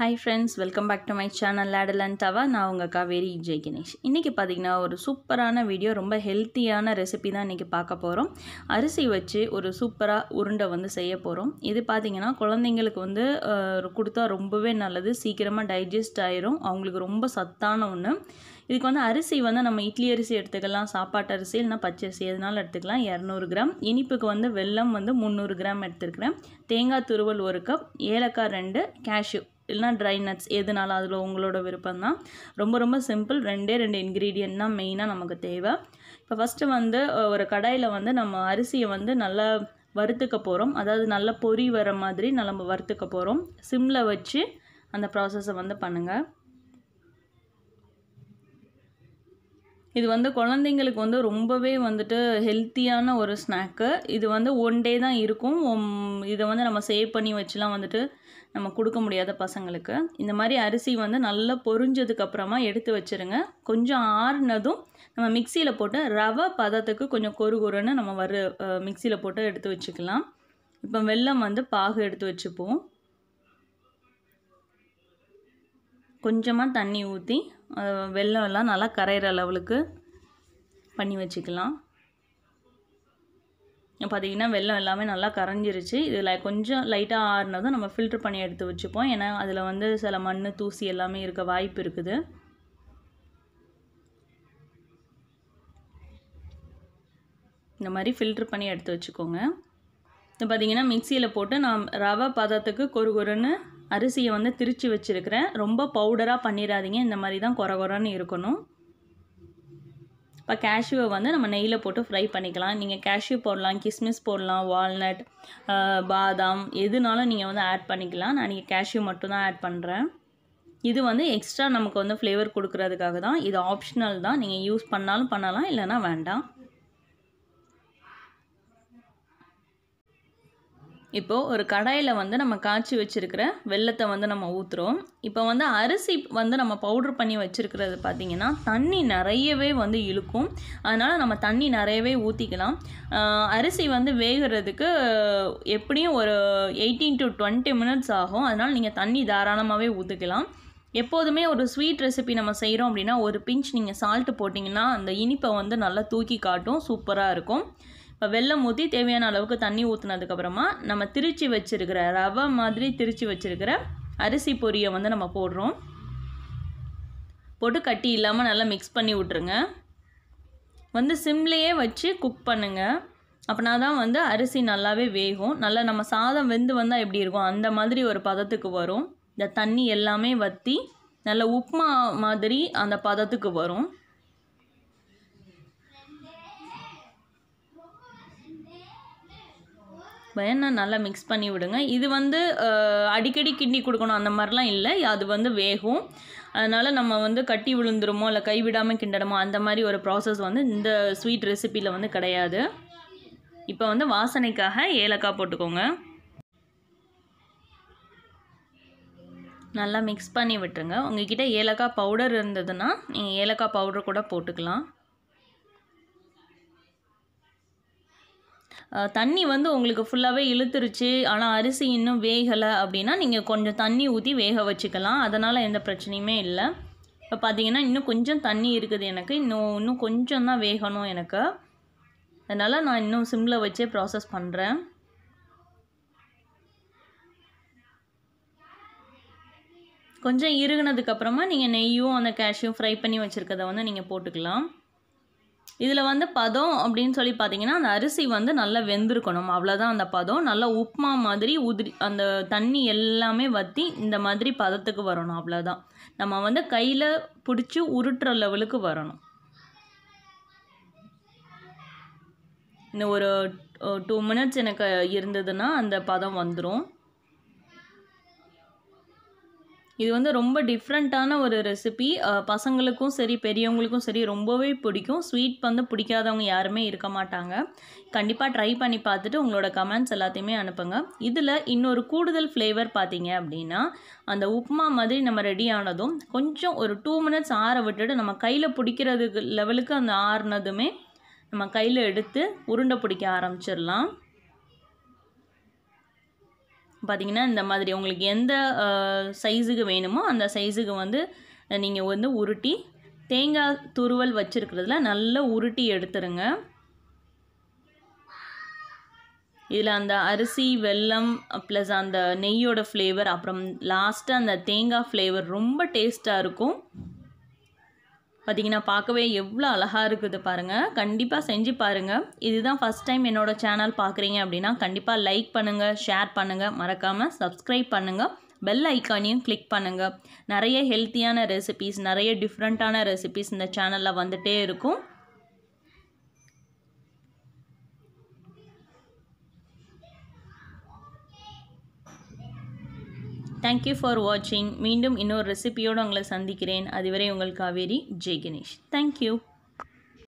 hi friends welcome back to my channel லேடலன் டவா நான் உங்கள் காவேரி விஜய் கணேஷ் இன்றைக்கி பார்த்திங்கன்னா ஒரு சூப்பரான வீடியோ ரொம்ப ஹெல்த்தியான ரெசிபி தான் இன்றைக்கி பார்க்க போகிறோம் அரிசி வச்சு ஒரு சூப்பராக உருண்டை வந்து செய்ய போகிறோம் இது பார்த்திங்கன்னா குழந்தைங்களுக்கு வந்து கொடுத்தா ரொம்பவே நல்லது சீக்கிரமாக டைஜஸ்ட் ஆயிரும் அவங்களுக்கு ரொம்ப சத்தான ஒன்று இதுக்கு வந்து அரிசி வந்து நம்ம இட்லி அரிசி எடுத்துக்கலாம் சாப்பாட்டு அரிசி இல்லைனா அரிசி எதுனாலும் எடுத்துக்கலாம் இரநூறு கிராம் இனிப்புக்கு வந்து வெல்லம் வந்து முந்நூறு கிராம் எடுத்துருக்கிறேன் தேங்காய் துருவல் ஒரு கப் ஏலக்காய் ரெண்டு கேஷ்யூ இல்லைனா ட்ரை நட்ஸ் எதுனாலும் அதில் உங்களோட விருப்பம் தான் ரொம்ப ரொம்ப சிம்பிள் ரெண்டே ரெண்டு இன்க்ரீடியன்ட் தான் மெயினாக நமக்கு தேவை இப்போ ஃபஸ்ட்டு வந்து ஒரு கடாயில் வந்து நம்ம அரிசியை வந்து நல்லா வறுத்துக்க போகிறோம் அதாவது நல்லா பொறி வர மாதிரி நம்ம வறுத்துக்க போகிறோம் சிம்மில் வச்சு அந்த ப்ராசஸை வந்து பண்ணுங்கள் இது வந்து குழந்தைங்களுக்கு வந்து ரொம்பவே வந்துட்டு ஹெல்த்தியான ஒரு ஸ்நாக்கு இது வந்து ஒன் டே தான் இருக்கும் இதை வந்து நம்ம சேவ் பண்ணி வச்சுலாம் வந்துட்டு நம்ம கொடுக்க முடியாத பசங்களுக்கு இந்த மாதிரி அரிசி வந்து நல்லா பொரிஞ்சதுக்கப்புறமா எடுத்து வச்சுருங்க கொஞ்சம் ஆறுனதும் நம்ம மிக்சியில் போட்டு ரவை பதத்துக்கு கொஞ்சம் கொரு கொறுன்னு நம்ம வறு மிக்சியில் போட்டு எடுத்து வச்சுக்கலாம் இப்போ வெல்லம் வந்து பாகு எடுத்து வச்சுப்போம் கொஞ்சமாக தண்ணி ஊற்றி வெள்ளம்லாம் நல்லா கரையிற அளவுக்கு பண்ணி வச்சுக்கலாம் பார்த்திங்கன்னா வெள்ளம் எல்லாமே நல்லா கரைஞ்சிருச்சு இதில் கொஞ்சம் லைட்டாக ஆறுனதும் நம்ம ஃபில்ட்ரு பண்ணி எடுத்து வச்சுப்போம் ஏன்னா அதில் வந்து சில மண் தூசி எல்லாமே இருக்க வாய்ப்பு இருக்குது இந்த மாதிரி ஃபில்ட்ரு பண்ணி எடுத்து வச்சுக்கோங்க இப்போ பார்த்திங்கன்னா மிக்சியில் போட்டு நான் ரவை பதத்துக்கு கொரு கொருன்னு அரிசியை வந்து திரித்து வச்சுருக்கிறேன் ரொம்ப பவுடராக பண்ணிடாதீங்க இந்த மாதிரி தான் குறை குறன்னு இருக்கணும் இப்போ கேஷ்யூவை வந்து நம்ம நெய்யில் போட்டு ஃப்ரை பண்ணிக்கலாம் நீங்கள் கேஷ்யூ போடலாம் கிஸ்மிஸ் போடலாம் வால்நட் பாதாம் எதுனாலும் நீங்கள் வந்து ஆட் பண்ணிக்கலாம் நான் நீங்கள் கேஷ்யூ மட்டும்தான் ஆட் பண்ணுறேன் இது வந்து எக்ஸ்ட்ரா நமக்கு வந்து ஃப்ளேவர் கொடுக்குறதுக்காக தான் இது ஆப்ஷனல் தான் நீங்கள் யூஸ் பண்ணாலும் பண்ணலாம் இல்லைனா வேண்டாம் இப்போது ஒரு கடாயில் வந்து நம்ம காய்ச்சி வச்சுருக்கிற வெள்ளத்தை வந்து நம்ம ஊற்றுறோம் இப்போ வந்து அரிசி வந்து நம்ம பவுட்ரு பண்ணி வச்சுருக்கிறது பார்த்திங்கன்னா தண்ணி நிறையவே வந்து இழுக்கும் அதனால் நம்ம தண்ணி நிறையவே ஊற்றிக்கலாம் அரிசி வந்து வேகிறதுக்கு எப்படியும் ஒரு எயிட்டீன் டு டுவெண்ட்டி மினிட்ஸ் ஆகும் அதனால் நீங்கள் தண்ணி தாராளமாகவே ஊற்றிக்கலாம் எப்போதுமே ஒரு ஸ்வீட் ரெசிபி நம்ம செய்கிறோம் அப்படின்னா ஒரு பிஞ்ச் நீங்கள் சால்ட்டு போட்டிங்கன்னா அந்த இனிப்பை வந்து நல்லா தூக்கி காட்டும் சூப்பராக இருக்கும் இப்போ வெள்ளம் ஊற்றி தேவையான அளவுக்கு தண்ணி ஊற்றினதுக்கப்புறமா நம்ம திருச்சி வச்சுருக்கிற ரவை மாதிரி திருச்சி வச்சுருக்கிற அரிசி பொரியை வந்து நம்ம போடுறோம் போட்டு கட்டி இல்லாமல் நல்லா மிக்ஸ் பண்ணி விட்ருங்க வந்து சிம்லேயே வச்சு குக் பண்ணுங்கள் அப்படின்னா தான் வந்து அரிசி நல்லாவே வேகும் நல்லா நம்ம சாதம் வெந்து வந்தால் எப்படி இருக்கும் அந்த மாதிரி ஒரு பதத்துக்கு வரும் இந்த தண்ணி எல்லாமே வற்றி நல்ல உப்புமா மாதிரி அந்த பதத்துக்கு வரும் வேணா நல்லா மிக்ஸ் பண்ணி விடுங்க இது வந்து அடிக்கடி கிண்டி கொடுக்கணும் அந்த மாதிரிலாம் இல்லை அது வந்து வேகும் அதனால் நம்ம வந்து கட்டி விழுந்துருமோ இல்லை கைவிடாமல் கிண்டடமோ அந்த மாதிரி ஒரு ப்ராசஸ் வந்து இந்த ஸ்வீட் ரெசிப்பியில் வந்து கிடையாது இப்போ வந்து வாசனைக்காக ஏலக்காய் போட்டுக்கோங்க நல்லா மிக்ஸ் பண்ணி விட்டுருங்க உங்ககிட்ட ஏலக்காய் பவுடர் இருந்ததுன்னா நீங்கள் ஏலக்காய் பவுடர் கூட போட்டுக்கலாம் தண்ணி வந்து உங்களுக்கு ஃபுல்லாகவே இழுத்துருச்சு ஆனால் அரிசி இன்னும் வேகலை அப்படின்னா நீங்கள் கொஞ்சம் தண்ணி ஊற்றி வேக வச்சுக்கலாம் அதனால் எந்த பிரச்சனையுமே இல்லை இப்போ பார்த்தீங்கன்னா இன்னும் கொஞ்சம் தண்ணி இருக்குது எனக்கு இன்னும் இன்னும் கொஞ்சம் தான் வேகணும் எனக்கு அதனால் நான் இன்னும் சிம்மில் வச்சே ப்ராசஸ் பண்ணுறேன் கொஞ்சம் இறுகுனதுக்கப்புறமா நீங்கள் நெய்யும் அந்த கேஷ்யூ ஃப்ரை பண்ணி வச்சுருக்கதை வந்து நீங்கள் போட்டுக்கலாம் இதில் வந்து பதம் அப்படின்னு சொல்லி பார்த்தீங்கன்னா அந்த அரிசி வந்து நல்லா வெந்திருக்கணும் அவ்வளோதான் அந்த பதம் நல்லா உப்புமா மாதிரி உதிரி அந்த தண்ணி எல்லாமே வற்றி இந்த மாதிரி பதத்துக்கு வரணும் அவ்வளோதான் நம்ம வந்து கையில் பிடிச்சி உருட்டுற லெவலுக்கு வரணும் இன்னும் ஒரு டூ மினிட்ஸ் எனக்கு இருந்ததுன்னா அந்த பதம் வந்துடும் இது வந்து ரொம்ப டிஃப்ரெண்ட்டான ஒரு ரெசிபி பசங்களுக்கும் சரி பெரியவங்களுக்கும் சரி ரொம்பவே பிடிக்கும் ஸ்வீட் வந்து பிடிக்காதவங்க யாருமே இருக்க மாட்டாங்க கண்டிப்பாக ட்ரை பண்ணி பார்த்துட்டு உங்களோட கமெண்ட்ஸ் எல்லாத்தையுமே அனுப்புங்க இதில் இன்னொரு கூடுதல் ஃப்ளேவர் பார்த்தீங்க அப்படின்னா அந்த உப்புமா மாதிரி நம்ம ரெடி ஆனதும் கொஞ்சம் ஒரு டூ மினிட்ஸ் ஆற விட்டுட்டு நம்ம கையில் பிடிக்கிறதுக்கு லெவலுக்கு அந்த ஆறுனதுமே நம்ம கையில் எடுத்து உருண்டை பிடிக்க ஆரம்பிச்சிடலாம் பார்த்திங்கன்னா இந்த மாதிரி உங்களுக்கு எந்த சைஸுக்கு வேணுமோ அந்த சைஸுக்கு வந்து நீங்கள் வந்து உருட்டி தேங்காய் துருவல் வச்சுருக்கிறதுல நல்லா உருட்டி எடுத்துருங்க இதில் அந்த அரிசி வெல்லம் ப்ளஸ் அந்த நெய்யோட ஃப்ளேவர் அப்புறம் லாஸ்ட்டாக அந்த தேங்காய் ஃப்ளேவர் ரொம்ப டேஸ்ட்டாக இருக்கும் பார்த்திங்கன்னா பார்க்கவே எவ்வளோ அழகாக இருக்குது பாருங்கள் கண்டிப்பாக செஞ்சு பாருங்கள் இதுதான் ஃபஸ்ட் டைம் என்னோடய சேனல் பார்க்குறீங்க அப்படின்னா கண்டிப்பாக லைக் பண்ணுங்கள் ஷேர் பண்ணுங்கள் மறக்காமல் சப்ஸ்கிரைப் பண்ணுங்கள் பெல் ஐக்கானையும் கிளிக் பண்ணுங்கள் நிறைய ஹெல்த்தியான ரெசிபீஸ் நிறைய டிஃப்ரெண்ட்டான ரெசிபீஸ் இந்த சேனலில் வந்துகிட்டே இருக்கும் தேங்க்யூ ஃபார் வாட்சிங் மீண்டும் இன்னொரு ரெசிபியோடு உங்களை சந்திக்கிறேன் அதுவரை உங்கள் காவேரி ஜெய் கணேஷ் தேங்க்யூ